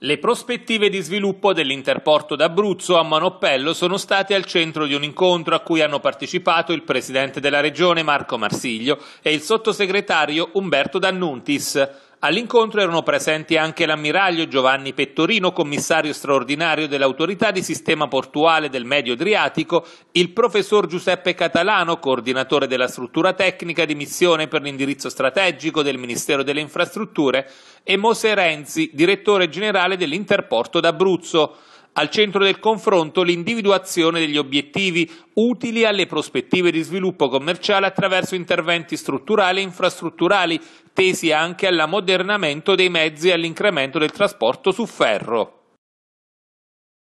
Le prospettive di sviluppo dell'interporto d'Abruzzo a Manoppello sono state al centro di un incontro a cui hanno partecipato il presidente della regione Marco Marsiglio e il sottosegretario Umberto D'Annuntis. All'incontro erano presenti anche l'ammiraglio Giovanni Pettorino, commissario straordinario dell'autorità di sistema portuale del Medio Adriatico, il professor Giuseppe Catalano, coordinatore della struttura tecnica di missione per l'indirizzo strategico del Ministero delle Infrastrutture, e Mose Renzi, direttore generale dell'Interporto d'Abruzzo. Al centro del confronto l'individuazione degli obiettivi utili alle prospettive di sviluppo commerciale attraverso interventi strutturali e infrastrutturali, tesi anche all'ammodernamento dei mezzi e all'incremento del trasporto su ferro.